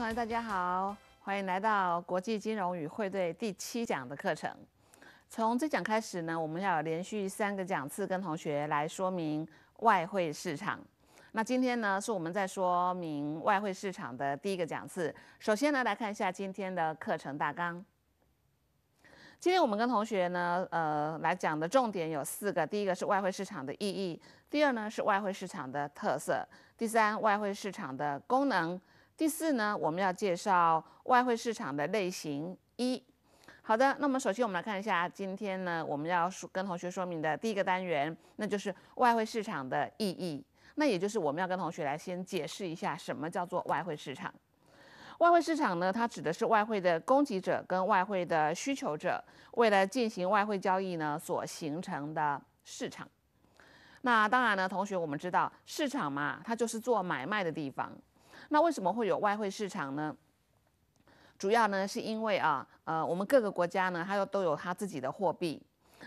同学，大家好，欢迎来到国际金融与汇兑第七讲的课程。从这讲开始呢，我们要连续三个讲次跟同学来说明外汇市场。那今天呢，是我们在说明外汇市场的第一个讲次。首先呢，来看一下今天的课程大纲。今天我们跟同学呢，呃，来讲的重点有四个。第一个是外汇市场的意义，第二呢是外汇市场的特色，第三外汇市场的功能。第四呢，我们要介绍外汇市场的类型一。好的，那么首先我们来看一下，今天呢我们要跟同学说明的第一个单元，那就是外汇市场的意义。那也就是我们要跟同学来先解释一下，什么叫做外汇市场？外汇市场呢，它指的是外汇的供给者跟外汇的需求者为了进行外汇交易呢所形成的市场。那当然呢，同学我们知道，市场嘛，它就是做买卖的地方。那为什么会有外汇市场呢？主要呢是因为啊，呃，我们各个国家呢，它又都有它自己的货币。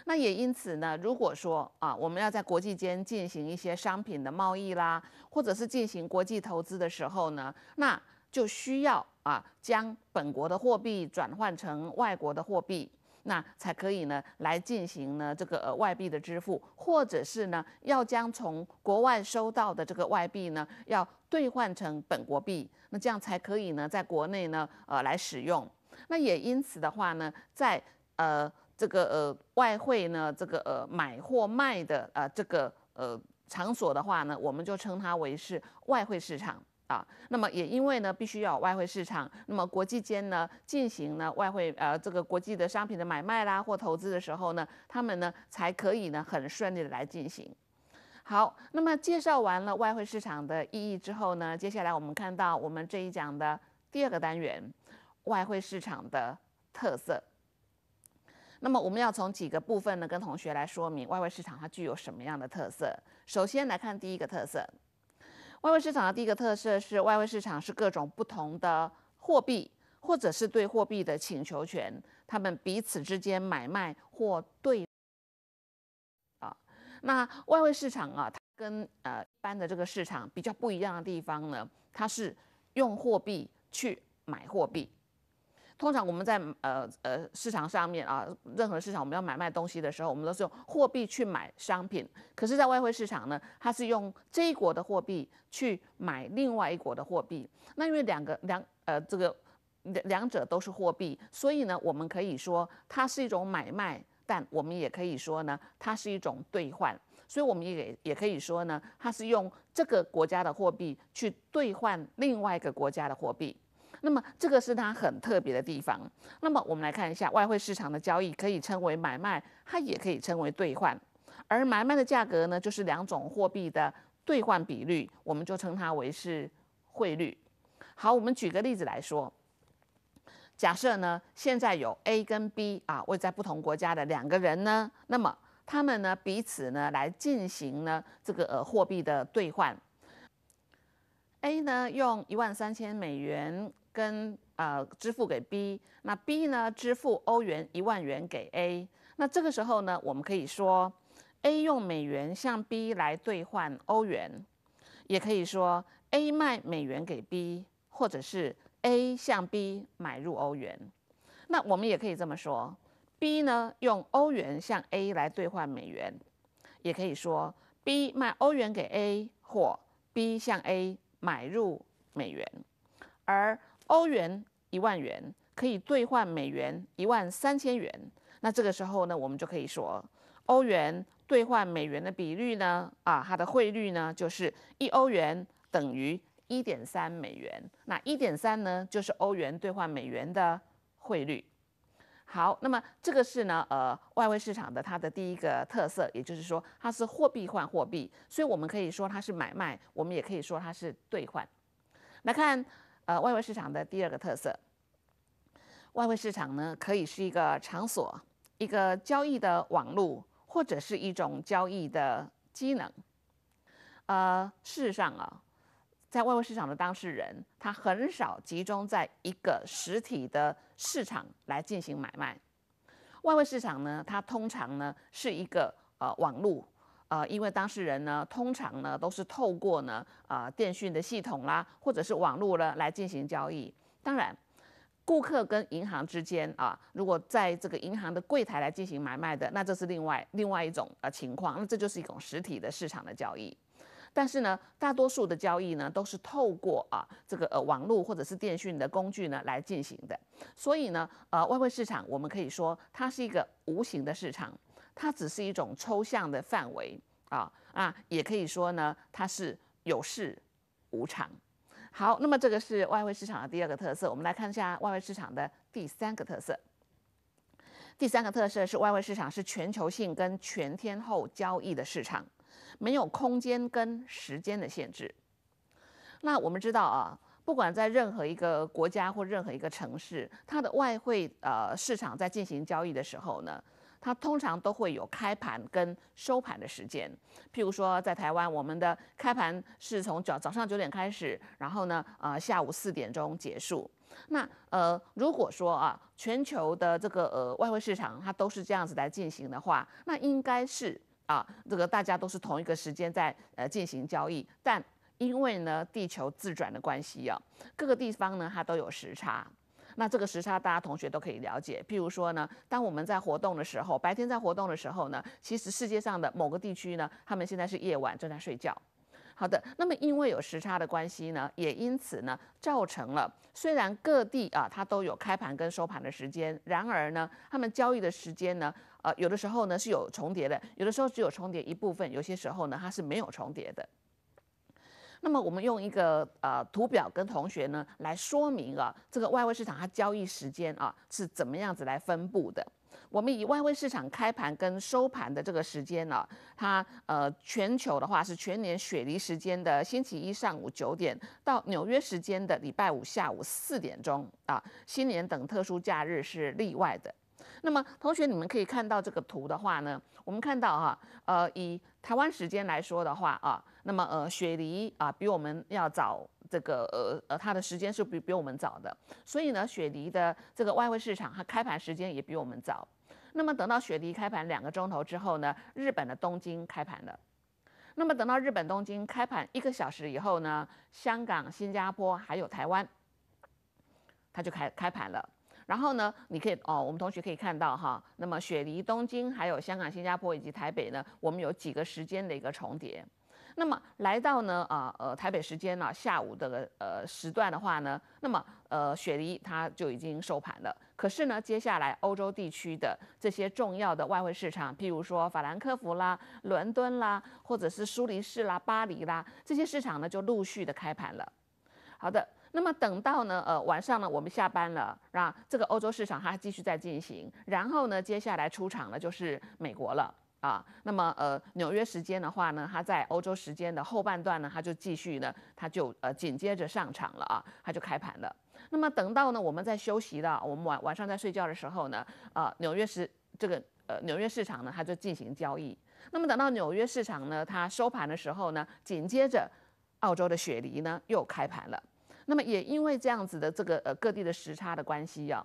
那也因此呢，如果说啊，我们要在国际间进行一些商品的贸易啦，或者是进行国际投资的时候呢，那就需要啊，将本国的货币转换成外国的货币。那才可以呢，来进行呢这个呃外币的支付，或者是呢要将从国外收到的这个外币呢要兑换成本国币，那这样才可以呢在国内呢呃来使用。那也因此的话呢，在呃这个呃外汇呢这个呃买或卖的呃这个呃场所的话呢，我们就称它为是外汇市场。啊，那么也因为呢，必须要有外汇市场，那么国际间呢进行呢外汇呃这个国际的商品的买卖啦或投资的时候呢，他们呢才可以呢很顺利的来进行。好，那么介绍完了外汇市场的意义之后呢，接下来我们看到我们这一讲的第二个单元，外汇市场的特色。那么我们要从几个部分呢跟同学来说明外汇市场它具有什么样的特色。首先来看第一个特色。外汇市场的第一个特色是，外汇市场是各种不同的货币，或者是对货币的请求权，他们彼此之间买卖或对。啊，那外汇市场啊，它跟呃一般的这个市场比较不一样的地方呢，它是用货币去买货币。通常我们在呃呃市场上面啊，任何市场我们要买卖东西的时候，我们都是用货币去买商品。可是，在外汇市场呢，它是用这一国的货币去买另外一国的货币。那因为两个两呃这个两两者都是货币，所以呢，我们可以说它是一种买卖，但我们也可以说呢，它是一种兑换。所以我们也也可以说呢，它是用这个国家的货币去兑换另外一个国家的货币。那么这个是它很特别的地方。那么我们来看一下外汇市场的交易，可以称为买卖，它也可以称为兑换。而买卖的价格呢，就是两种货币的兑换比率，我们就称它为是汇率。好，我们举个例子来说，假设呢现在有 A 跟 B 啊，位在不同国家的两个人呢，那么他们呢彼此呢来进行呢这个呃货币的兑换。A 呢用一万三千美元。跟呃支付给 B，那 B 呢支付欧元一万元给 A，那这个时候呢，我们可以说 A 用美元向 B 来兑换欧元，也可以说 A 卖美元给 B，或者是 A 向 B 买入欧元。那我们也可以这么说，B 呢用欧元向 A 来兑换美元，也可以说 B 卖欧元给 A 或 B 向 A 买入美元，而。欧元一万元可以兑换美元一万三千元，那这个时候呢，我们就可以说，欧元兑换美元的比率呢，啊，它的汇率呢，就是一欧元等于一点三美元，那一点三呢，就是欧元兑换美元的汇率。好，那么这个是呢，呃，外汇市场的它的第一个特色，也就是说，它是货币换货币，所以我们可以说它是买卖，我们也可以说它是兑换。来看。呃，外汇市场的第二个特色，外汇市场呢，可以是一个场所、一个交易的网络，或者是一种交易的机能。呃，事实上啊，在外汇市场的当事人，他很少集中在一个实体的市场来进行买卖。外汇市场呢，它通常呢是一个呃网络。呃，因为当事人呢，通常呢都是透过呢，呃，电讯的系统啦，或者是网络呢来进行交易。当然，顾客跟银行之间啊，如果在这个银行的柜台来进行买卖的，那这是另外另外一种呃情况。那这就是一种实体的市场的交易。但是呢，大多数的交易呢，都是透过啊这个呃网络或者是电讯的工具呢来进行的。所以呢，呃，外汇市场我们可以说它是一个无形的市场。它只是一种抽象的范围啊啊，也可以说呢，它是有事无常。好，那么这个是外汇市场的第二个特色。我们来看一下外汇市场的第三个特色。第三个特色是外汇市场是全球性跟全天候交易的市场，没有空间跟时间的限制。那我们知道啊，不管在任何一个国家或任何一个城市，它的外汇呃市场在进行交易的时候呢？它通常都会有开盘跟收盘的时间，譬如说在台湾，我们的开盘是从早早上九点开始，然后呢，呃，下午四点钟结束。那呃，如果说啊，全球的这个呃外汇市场它都是这样子来进行的话，那应该是啊，这个大家都是同一个时间在呃进行交易，但因为呢地球自转的关系啊，各个地方呢它都有时差。那这个时差，大家同学都可以了解。譬如说呢，当我们在活动的时候，白天在活动的时候呢，其实世界上的某个地区呢，他们现在是夜晚，正在睡觉。好的，那么因为有时差的关系呢，也因此呢，造成了虽然各地啊它都有开盘跟收盘的时间，然而呢，他们交易的时间呢，呃，有的时候呢是有重叠的，有的时候只有重叠一部分，有些时候呢它是没有重叠的。那么我们用一个呃图表跟同学呢来说明啊，这个外汇市场它交易时间啊是怎么样子来分布的。我们以外汇市场开盘跟收盘的这个时间呢，它呃全球的话是全年雪梨时间的星期一上午九点到纽约时间的礼拜五下午四点钟啊，新年等特殊假日是例外的。那么同学你们可以看到这个图的话呢，我们看到哈，呃以台湾时间来说的话啊。那么，呃，雪梨啊，比我们要早，这个呃呃，它的时间是比比我们早的。所以呢，雪梨的这个外汇市场它开盘时间也比我们早。那么，等到雪梨开盘两个钟头之后呢，日本的东京开盘了。那么，等到日本东京开盘一个小时以后呢，香港、新加坡还有台湾，它就开开盘了。然后呢，你可以哦，我们同学可以看到哈，那么雪梨、东京还有香港、新加坡以及台北呢，我们有几个时间的一个重叠。那么来到呢啊呃台北时间呢下午的呃时段的话呢，那么呃雪梨它就已经收盘了。可是呢，接下来欧洲地区的这些重要的外汇市场，譬如说法兰克福啦、伦敦啦，或者是苏黎世啦、巴黎啦这些市场呢，就陆续的开盘了。好的，那么等到呢呃晚上呢我们下班了，啊这个欧洲市场它继续在进行，然后呢接下来出场的就是美国了。啊，那么呃，纽约时间的话呢，它在欧洲时间的后半段呢，它就继续呢，它就呃紧接着上场了啊，它就开盘了。那么等到呢我们在休息的，我们晚晚上在睡觉的时候呢，啊，纽约时这个呃纽约市场呢，它就进行交易。那么等到纽约市场呢它收盘的时候呢，紧接着，澳洲的雪梨呢又开盘了。那么也因为这样子的这个呃各地的时差的关系呀。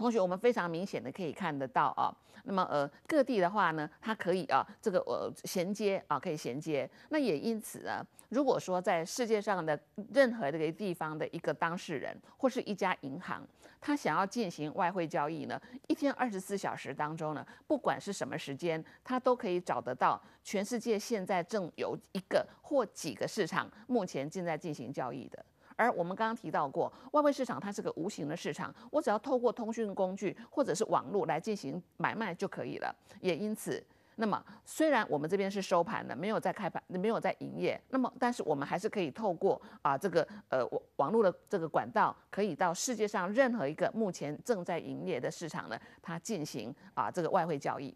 同学，我们非常明显的可以看得到啊，那么呃各地的话呢，它可以啊这个呃衔接啊，可以衔接。那也因此啊，如果说在世界上的任何这个地方的一个当事人或是一家银行，他想要进行外汇交易呢，一天二十四小时当中呢，不管是什么时间，他都可以找得到全世界现在正有一个或几个市场目前正在进行交易的。而我们刚刚提到过，外汇市场它是个无形的市场，我只要透过通讯工具或者是网络来进行买卖就可以了。也因此，那么虽然我们这边是收盘的，没有在开盘，没有在营业，那么但是我们还是可以透过啊这个呃网网络的这个管道，可以到世界上任何一个目前正在营业的市场呢，它进行啊这个外汇交易。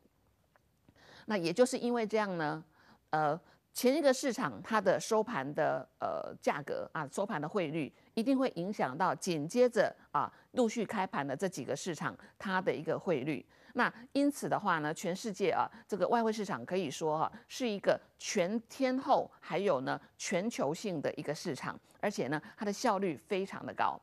那也就是因为这样呢，呃。前一个市场它的收盘的呃价格啊，收盘的汇率一定会影响到紧接着啊陆续开盘的这几个市场它的一个汇率。那因此的话呢，全世界啊这个外汇市场可以说哈是一个全天候还有呢全球性的一个市场，而且呢它的效率非常的高。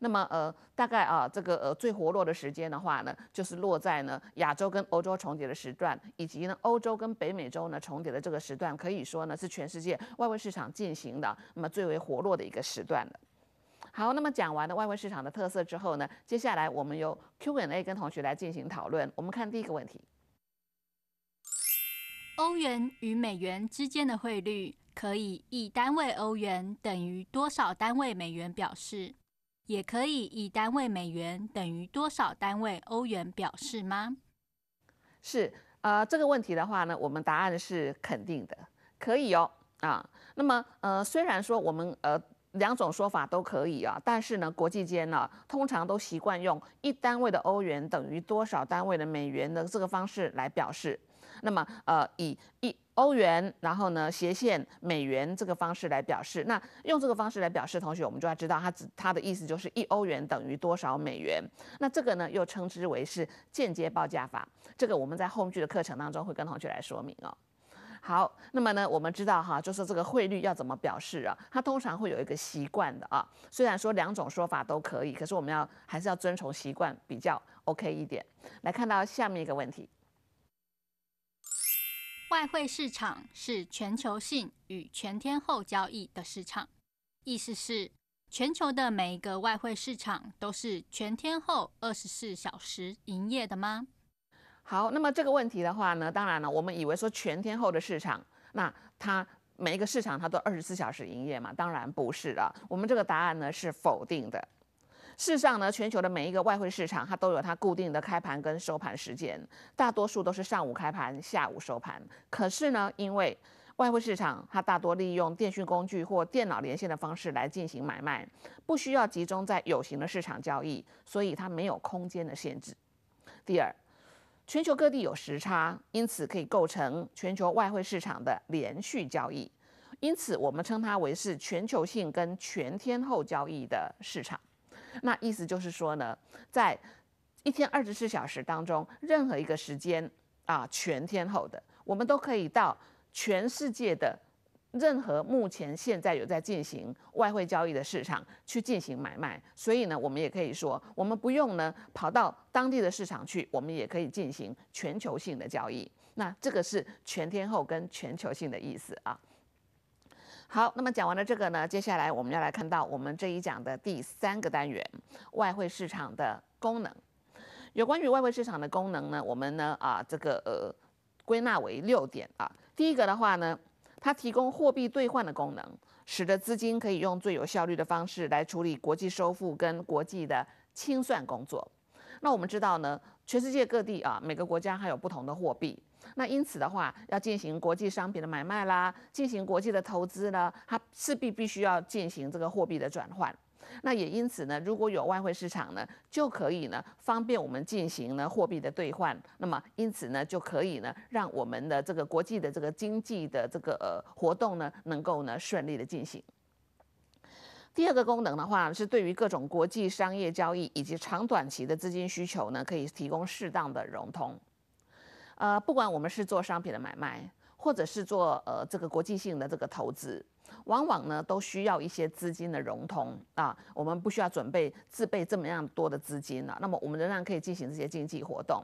那么呃，大概啊，这个呃最活络的时间的话呢，就是落在呢亚洲跟欧洲重叠的时段，以及呢欧洲跟北美洲呢重叠的这个时段，可以说呢是全世界外汇市场进行的那么最为活络的一个时段了。好，那么讲完了外汇市场的特色之后呢，接下来我们由 Q&A 跟同学来进行讨论。我们看第一个问题：欧元与美元之间的汇率可以以单位欧元等于多少单位美元表示？也可以以单位美元等于多少单位欧元表示吗？是，呃，这个问题的话呢，我们答案是肯定的，可以哦，啊，那么，呃，虽然说我们呃两种说法都可以啊，但是呢，国际间呢通常都习惯用一单位的欧元等于多少单位的美元的这个方式来表示。那么，呃，以一欧元，然后呢，斜线美元这个方式来表示。那用这个方式来表示，同学，我们就要知道它指它的意思就是一欧元等于多少美元。那这个呢，又称之为是间接报价法。这个我们在后续的课程当中会跟同学来说明哦。好，那么呢，我们知道哈，就是这个汇率要怎么表示啊？它通常会有一个习惯的啊。虽然说两种说法都可以，可是我们要还是要遵从习惯比较 OK 一点。来看到下面一个问题。外汇市场是全球性与全天候交易的市场，意思是全球的每一个外汇市场都是全天候、二十四小时营业的吗？好，那么这个问题的话呢，当然了，我们以为说全天候的市场，那它每一个市场它都二十四小时营业嘛？当然不是了，我们这个答案呢是否定的。事实上呢，全球的每一个外汇市场，它都有它固定的开盘跟收盘时间，大多数都是上午开盘，下午收盘。可是呢，因为外汇市场它大多利用电讯工具或电脑连线的方式来进行买卖，不需要集中在有形的市场交易，所以它没有空间的限制。第二，全球各地有时差，因此可以构成全球外汇市场的连续交易，因此我们称它为是全球性跟全天候交易的市场。那意思就是说呢，在一天二十四小时当中，任何一个时间啊，全天候的，我们都可以到全世界的任何目前现在有在进行外汇交易的市场去进行买卖。所以呢，我们也可以说，我们不用呢跑到当地的市场去，我们也可以进行全球性的交易。那这个是全天候跟全球性的意思啊。好，那么讲完了这个呢，接下来我们要来看到我们这一讲的第三个单元——外汇市场的功能。有关于外汇市场的功能呢，我们呢啊这个呃归纳为六点啊。第一个的话呢，它提供货币兑换的功能，使得资金可以用最有效率的方式来处理国际收付跟国际的清算工作。那我们知道呢，全世界各地啊，每个国家还有不同的货币。那因此的话，要进行国际商品的买卖啦，进行国际的投资呢，它势必必须要进行这个货币的转换。那也因此呢，如果有外汇市场呢，就可以呢方便我们进行呢货币的兑换。那么因此呢，就可以呢让我们的这个国际的这个经济的这个呃活动呢能够呢顺利的进行。第二个功能的话是对于各种国际商业交易以及长短期的资金需求呢，可以提供适当的融通。呃，不管我们是做商品的买卖，或者是做呃这个国际性的这个投资，往往呢都需要一些资金的融通啊。我们不需要准备自备这么样多的资金了，那么我们仍然可以进行这些经济活动。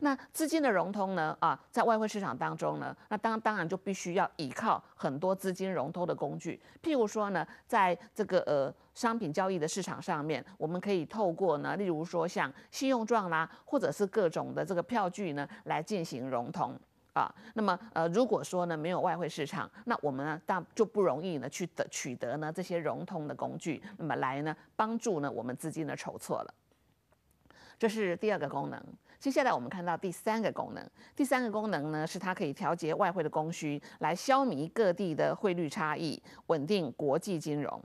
那资金的融通呢？啊，在外汇市场当中呢，那当当然就必须要依靠很多资金融通的工具，譬如说呢，在这个呃商品交易的市场上面，我们可以透过呢，例如说像信用状啦，或者是各种的这个票据呢，来进行融通啊。那么呃，如果说呢没有外汇市场，那我们大就不容易呢去得取得呢这些融通的工具，那么来呢帮助呢我们资金的筹措了。这是第二个功能。接下来我们看到第三个功能，第三个功能呢是它可以调节外汇的供需，来消弭各地的汇率差异，稳定国际金融。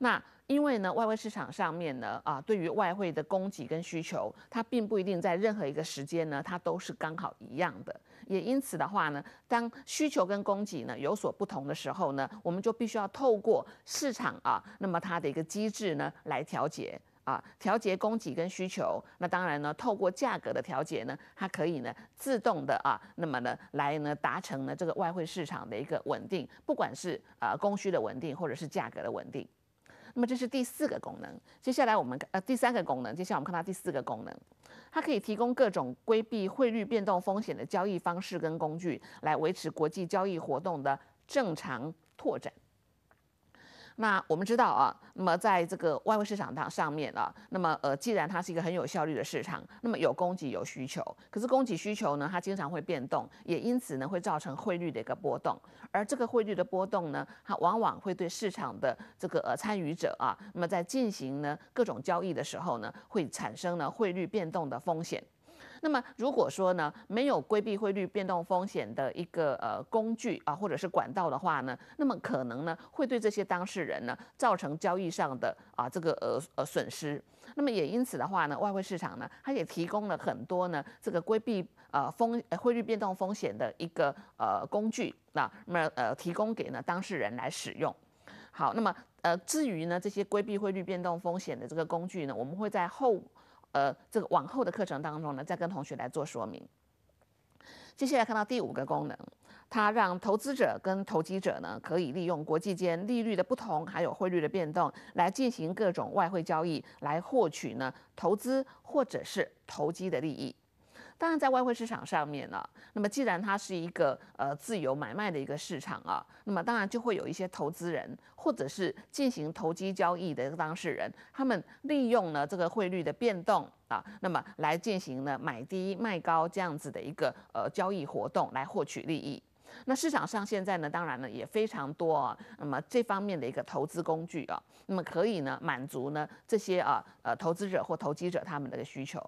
那因为呢，外汇市场上面呢，啊，对于外汇的供给跟需求，它并不一定在任何一个时间呢，它都是刚好一样的。也因此的话呢，当需求跟供给呢有所不同的时候呢，我们就必须要透过市场啊，那么它的一个机制呢来调节。啊，调节供给跟需求，那当然呢，透过价格的调节呢，它可以呢自动的啊，那么呢来呢达成呢这个外汇市场的一个稳定，不管是啊供需的稳定或者是价格的稳定。那么这是第四个功能。接下来我们呃第三个功能，接下来我们看到第四个功能，它可以提供各种规避汇率变动风险的交易方式跟工具，来维持国际交易活动的正常拓展。那我们知道啊，那么在这个外汇市场当上面啊，那么呃，既然它是一个很有效率的市场，那么有供给有需求，可是供给需求呢，它经常会变动，也因此呢，会造成汇率的一个波动，而这个汇率的波动呢，它往往会对市场的这个呃参与者啊，那么在进行呢各种交易的时候呢，会产生呢汇率变动的风险。那么如果说呢，没有规避汇率变动风险的一个呃工具啊，或者是管道的话呢，那么可能呢，会对这些当事人呢造成交易上的啊这个呃呃损失。那么也因此的话呢，外汇市场呢，它也提供了很多呢这个规避呃风汇率变动风险的一个呃工具。那那么呃提供给呢当事人来使用。好，那么呃至于呢这些规避汇率变动风险的这个工具呢，我们会在后。呃，这个往后的课程当中呢，再跟同学来做说明。接下来看到第五个功能，它让投资者跟投机者呢，可以利用国际间利率的不同，还有汇率的变动，来进行各种外汇交易，来获取呢投资或者是投机的利益。当然，在外汇市场上面呢，那么既然它是一个呃自由买卖的一个市场啊，那么当然就会有一些投资人或者是进行投机交易的当事人，他们利用了这个汇率的变动啊，那么来进行呢买低卖高这样子的一个呃交易活动来获取利益。那市场上现在呢，当然呢也非常多啊，那么这方面的一个投资工具啊，那么可以呢满足呢这些啊呃投资者或投机者他们的需求。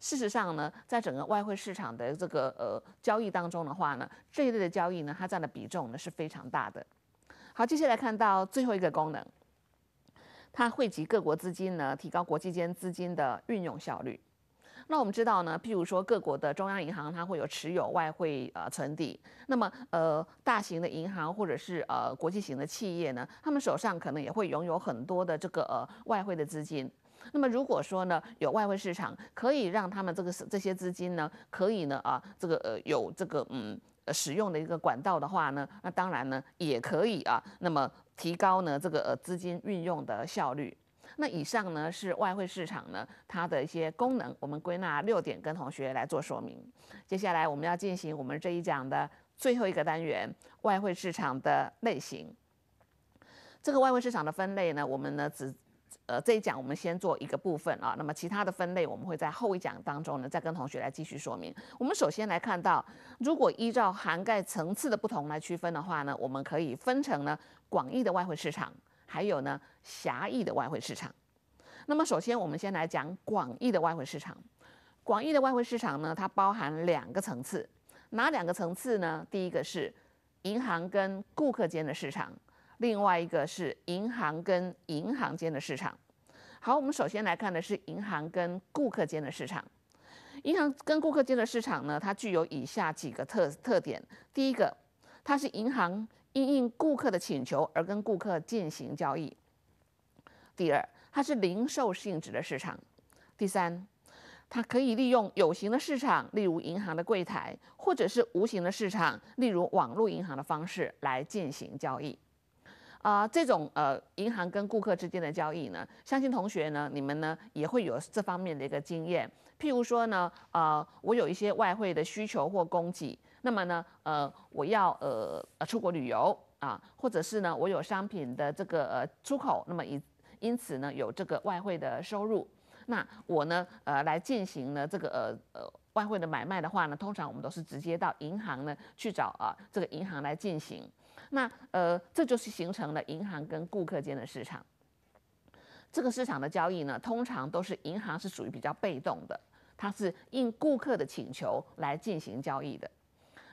事实上呢，在整个外汇市场的这个呃交易当中的话呢，这一类的交易呢，它占的比重呢是非常大的。好，接下来看到最后一个功能，它汇集各国资金呢，提高国际间资金的运用效率。那我们知道呢，譬如说各国的中央银行它会有持有外汇呃存底，那么呃大型的银行或者是呃国际型的企业呢，他们手上可能也会拥有很多的这个呃外汇的资金。那么如果说呢有外汇市场，可以让他们这个这些资金呢，可以呢啊这个呃有这个嗯使用的一个管道的话呢，那当然呢也可以啊，那么提高呢这个呃资金运用的效率。那以上呢是外汇市场呢它的一些功能，我们归纳六点跟同学来做说明。接下来我们要进行我们这一讲的最后一个单元——外汇市场的类型。这个外汇市场的分类呢，我们呢只，呃，这一讲我们先做一个部分啊。那么其他的分类，我们会在后一讲当中呢再跟同学来继续说明。我们首先来看到，如果依照涵盖层次的不同来区分的话呢，我们可以分成呢广义的外汇市场。还有呢，狭义的外汇市场。那么，首先我们先来讲广义的外汇市场。广义的外汇市场呢，它包含两个层次，哪两个层次呢？第一个是银行跟顾客间的市场，另外一个是银行跟银行间的市场。好，我们首先来看的是银行跟顾客间的市场。银行跟顾客间的市场呢，它具有以下几个特特点：第一个，它是银行。因应顾客的请求而跟顾客进行交易。第二，它是零售性质的市场。第三，它可以利用有形的市场，例如银行的柜台，或者是无形的市场，例如网络银行的方式来进行交易。啊，这种呃，银行跟顾客之间的交易呢，相信同学呢，你们呢也会有这方面的一个经验。譬如说呢，啊，我有一些外汇的需求或供给。那么呢，呃，我要呃呃出国旅游啊，或者是呢，我有商品的这个呃出口，那么以因此呢有这个外汇的收入，那我呢呃来进行呢这个呃呃外汇的买卖的话呢，通常我们都是直接到银行呢去找啊这个银行来进行，那呃这就是形成了银行跟顾客间的市场，这个市场的交易呢，通常都是银行是属于比较被动的，它是应顾客的请求来进行交易的。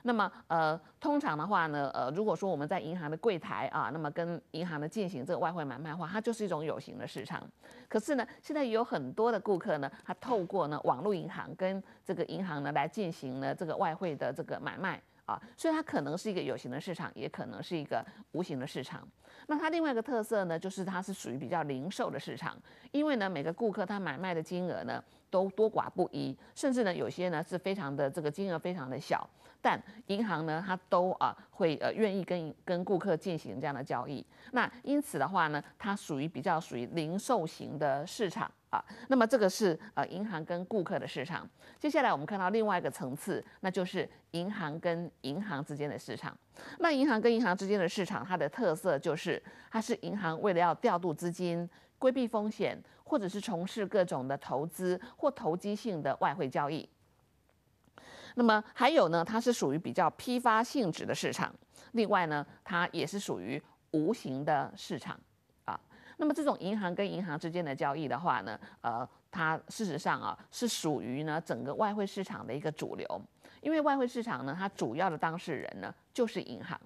那么，呃，通常的话呢，呃，如果说我们在银行的柜台啊，那么跟银行呢进行这个外汇买卖的话，它就是一种有形的市场。可是呢，现在有很多的顾客呢，他透过呢网络银行跟这个银行呢来进行呢这个外汇的这个买卖啊，所以它可能是一个有形的市场，也可能是一个无形的市场。那它另外一个特色呢，就是它是属于比较零售的市场，因为呢每个顾客他买卖的金额呢。都多寡不一，甚至呢，有些呢是非常的这个金额非常的小，但银行呢，它都啊会呃愿意跟跟顾客进行这样的交易。那因此的话呢，它属于比较属于零售型的市场啊。那么这个是呃银行跟顾客的市场。接下来我们看到另外一个层次，那就是银行跟银行之间的市场。那银行跟银行之间的市场，它的特色就是它是银行为了要调度资金。规避风险，或者是从事各种的投资或投机性的外汇交易。那么还有呢，它是属于比较批发性质的市场。另外呢，它也是属于无形的市场啊。那么这种银行跟银行之间的交易的话呢，呃，它事实上啊是属于呢整个外汇市场的一个主流，因为外汇市场呢，它主要的当事人呢就是银行。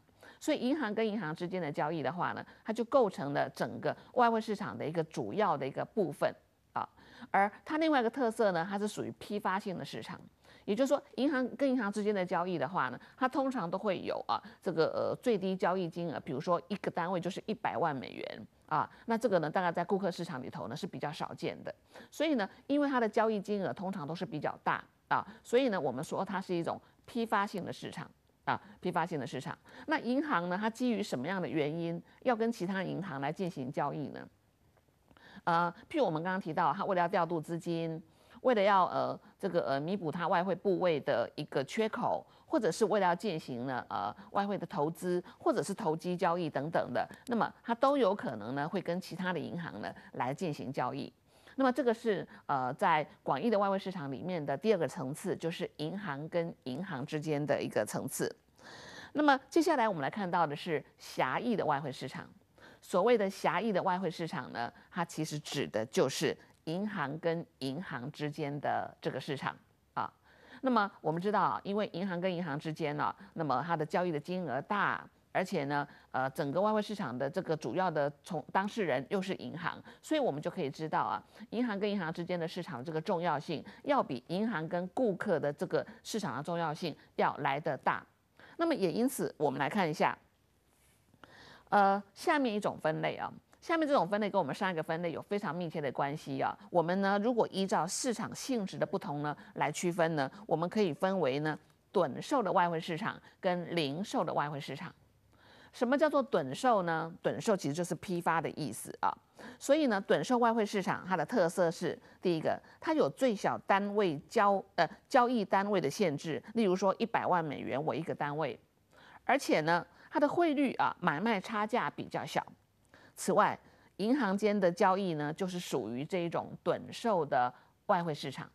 所以银行跟银行之间的交易的话呢，它就构成了整个外汇市场的一个主要的一个部分啊。而它另外一个特色呢，它是属于批发性的市场。也就是说，银行跟银行之间的交易的话呢，它通常都会有啊这个呃最低交易金额，比如说一个单位就是一百万美元啊。那这个呢，大概在顾客市场里头呢是比较少见的。所以呢，因为它的交易金额通常都是比较大啊，所以呢，我们说它是一种批发性的市场。啊，批发性的市场。那银行呢？它基于什么样的原因要跟其他银行来进行交易呢？呃，譬如我们刚刚提到，它为了要调度资金，为了要呃这个呃弥补它外汇部位的一个缺口，或者是为了要进行呢呃外汇的投资，或者是投机交易等等的，那么它都有可能呢会跟其他的银行呢来进行交易。那么这个是呃，在广义的外汇市场里面的第二个层次，就是银行跟银行之间的一个层次。那么接下来我们来看到的是狭义的外汇市场。所谓的狭义的外汇市场呢，它其实指的就是银行跟银行之间的这个市场啊。那么我们知道，因为银行跟银行之间呢，那么它的交易的金额大。而且呢，呃，整个外汇市场的这个主要的从当事人又是银行，所以我们就可以知道啊，银行跟银行之间的市场这个重要性，要比银行跟顾客的这个市场的重要性要来得大。那么也因此，我们来看一下，呃，下面一种分类啊，下面这种分类跟我们上一个分类有非常密切的关系啊。我们呢，如果依照市场性质的不同呢，来区分呢，我们可以分为呢，短售的外汇市场跟零售的外汇市场。什么叫做短售呢？短售其实就是批发的意思啊，所以呢，短售外汇市场它的特色是：第一个，它有最小单位交呃交易单位的限制，例如说一百万美元为一个单位，而且呢，它的汇率啊买卖差价比较小。此外，银行间的交易呢，就是属于这一种短售的外汇市场。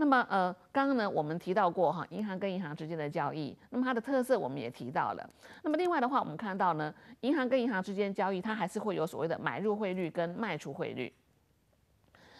那么呃，刚刚呢我们提到过哈，银行跟银行之间的交易，那么它的特色我们也提到了。那么另外的话，我们看到呢，银行跟银行之间交易，它还是会有所谓的买入汇率跟卖出汇率。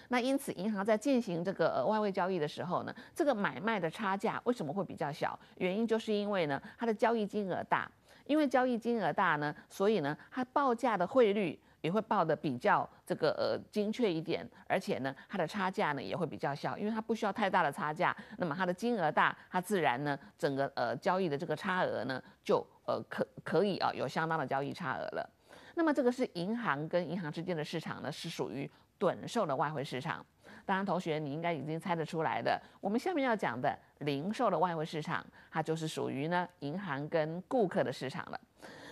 那因此，银行在进行这个呃外汇交易的时候呢，这个买卖的差价为什么会比较小？原因就是因为呢，它的交易金额大，因为交易金额大呢，所以呢，它报价的汇率。也会报的比较这个呃精确一点，而且呢，它的差价呢也会比较小，因为它不需要太大的差价。那么它的金额大，它自然呢整个呃交易的这个差额呢就呃可可以啊有相当的交易差额了。那么这个是银行跟银行之间的市场呢，是属于趸售的外汇市场。当然，同学你应该已经猜得出来的，我们下面要讲的零售的外汇市场，它就是属于呢银行跟顾客的市场了。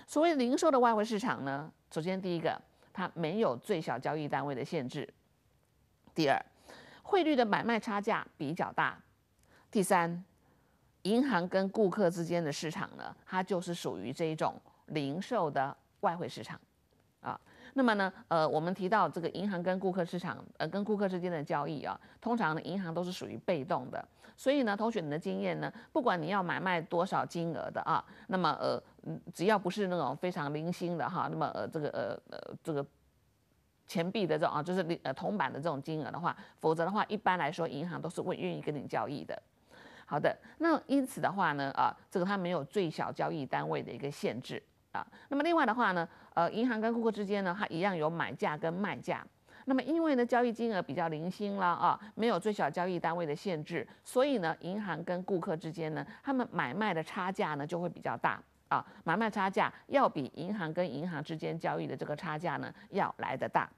所谓零售的外汇市场呢，首先第一个。它没有最小交易单位的限制。第二，汇率的买卖差价比较大。第三，银行跟顾客之间的市场呢，它就是属于这一种零售的外汇市场，啊。那么呢，呃，我们提到这个银行跟顾客市场，呃，跟顾客之间的交易啊，通常呢，银行都是属于被动的。所以呢，同学你的经验呢，不管你要买卖多少金额的啊，那么呃，只要不是那种非常零星的哈，那么呃，这个呃呃这个钱币的这种啊，就是你呃铜板的这种金额的话，否则的话，一般来说银行都是会愿意跟你交易的。好的，那因此的话呢，啊，这个它没有最小交易单位的一个限制。啊，那么另外的话呢，呃，银行跟顾客之间呢，它一样有买价跟卖价。那么因为呢，交易金额比较零星了啊，没有最小交易单位的限制，所以呢，银行跟顾客之间呢，他们买卖的差价呢就会比较大啊，买卖差价要比银行跟银行之间交易的这个差价呢要来的大。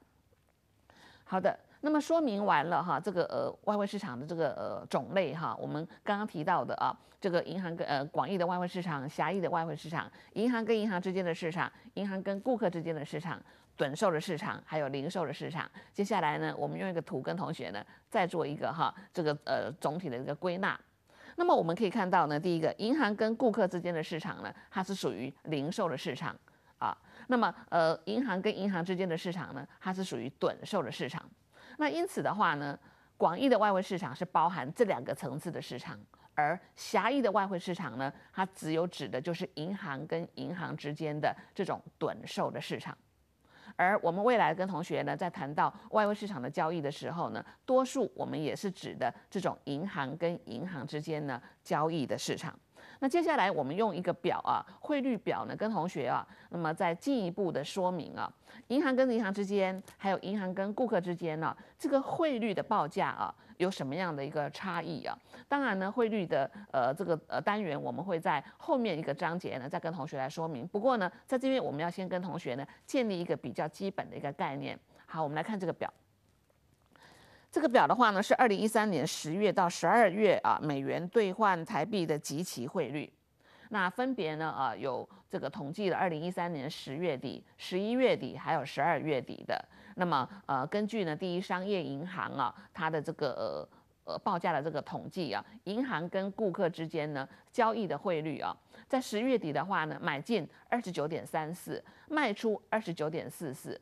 好的。那么说明完了哈，这个呃外汇市场的这个呃种类哈，我们刚刚提到的啊，这个银行跟呃广义的外汇市场、狭义的外汇市场、银行跟银行之间的市场、银行跟顾客之间的市场、短售的市场，还有零售的市场。接下来呢，我们用一个图跟同学呢再做一个哈这个呃总体的一个归纳。那么我们可以看到呢，第一个银行跟顾客之间的市场呢，它是属于零售的市场啊。那么呃银行跟银行之间的市场呢，它是属于短售的市场。那因此的话呢，广义的外汇市场是包含这两个层次的市场，而狭义的外汇市场呢，它只有指的就是银行跟银行之间的这种短售的市场。而我们未来跟同学呢，在谈到外汇市场的交易的时候呢，多数我们也是指的这种银行跟银行之间呢交易的市场。那接下来我们用一个表啊，汇率表呢，跟同学啊，那么再进一步的说明啊，银行跟银行之间，还有银行跟顾客之间呢，这个汇率的报价啊，有什么样的一个差异啊？当然呢，汇率的呃这个呃单元，我们会在后面一个章节呢，再跟同学来说明。不过呢，在这边我们要先跟同学呢，建立一个比较基本的一个概念。好，我们来看这个表。这个表的话呢，是二零一三年十月到十二月啊，美元兑换台币的即期汇率。那分别呢，啊，有这个统计的二零一三年十月底、十一月底，还有十二月底的。那么，呃，根据呢第一商业银行啊，它的这个呃报价的这个统计啊，银行跟顾客之间呢交易的汇率啊，在十月底的话呢，买进二十九点三四，卖出二十九点四四。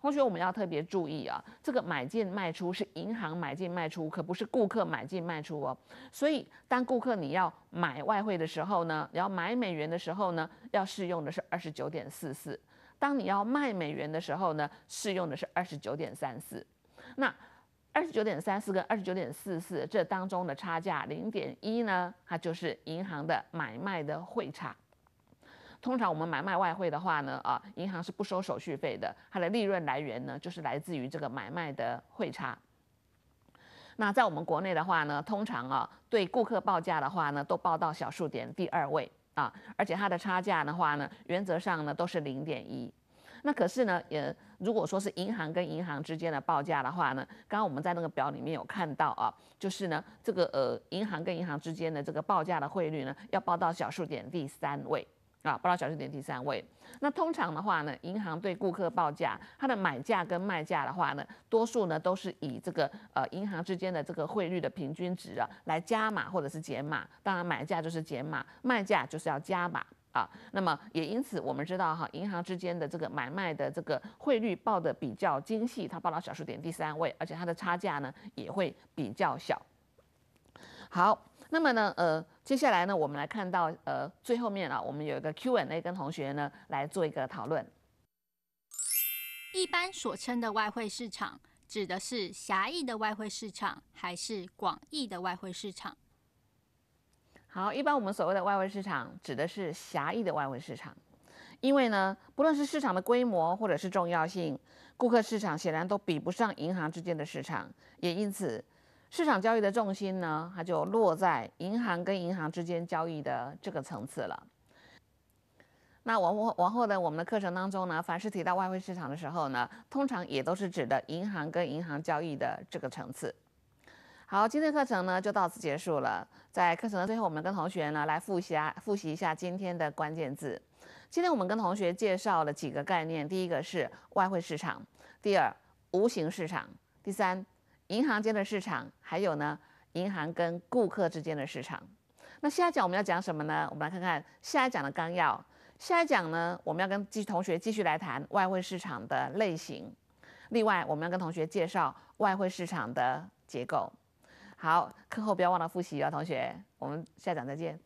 同学，我们要特别注意啊，这个买进卖出是银行买进卖出，可不是顾客买进卖出哦。所以，当顾客你要买外汇的时候呢，你要买美元的时候呢，要适用的是二十九点四四；当你要卖美元的时候呢，适用的是二十九点三四。那二十九点三四跟二十九点四四这当中的差价零点一呢，它就是银行的买卖的汇差。通常我们买卖外汇的话呢，啊，银行是不收手续费的，它的利润来源呢，就是来自于这个买卖的汇差。那在我们国内的话呢，通常啊，对顾客报价的话呢，都报到小数点第二位啊，而且它的差价的话呢，原则上呢都是零点一。那可是呢，也如果说是银行跟银行之间的报价的话呢，刚刚我们在那个表里面有看到啊，就是呢，这个呃，银行跟银行之间的这个报价的汇率呢，要报到小数点第三位。啊，报到小数点第三位。那通常的话呢，银行对顾客报价，它的买价跟卖价的话呢，多数呢都是以这个呃银行之间的这个汇率的平均值啊来加码或者是减码。当然，买价就是减码，卖价就是要加码啊。那么也因此，我们知道哈，银行之间的这个买卖的这个汇率报的比较精细，它报到小数点第三位，而且它的差价呢也会比较小。好。那么呢，呃，接下来呢，我们来看到呃最后面啊，我们有一个 Q&A，跟同学呢来做一个讨论。一般所称的外汇市场，指的是狭义的外汇市场，还是广义的外汇市场？好，一般我们所谓的外汇市场，指的是狭义的外汇市场，因为呢，不论是市场的规模或者是重要性，顾客市场显然都比不上银行之间的市场，也因此。市场交易的重心呢，它就落在银行跟银行之间交易的这个层次了。那往往往后的我们的课程当中呢，凡是提到外汇市场的时候呢，通常也都是指的银行跟银行交易的这个层次。好，今天课程呢就到此结束了。在课程的最后，我们跟同学呢来复习啊，复习一下今天的关键字。今天我们跟同学介绍了几个概念，第一个是外汇市场，第二无形市场，第三。银行间的市场，还有呢，银行跟顾客之间的市场。那下一讲我们要讲什么呢？我们来看看下一讲的纲要。下一讲呢，我们要跟继同学继续来谈外汇市场的类型。另外，我们要跟同学介绍外汇市场的结构。好，课后不要忘了复习哦，同学。我们下一讲再见。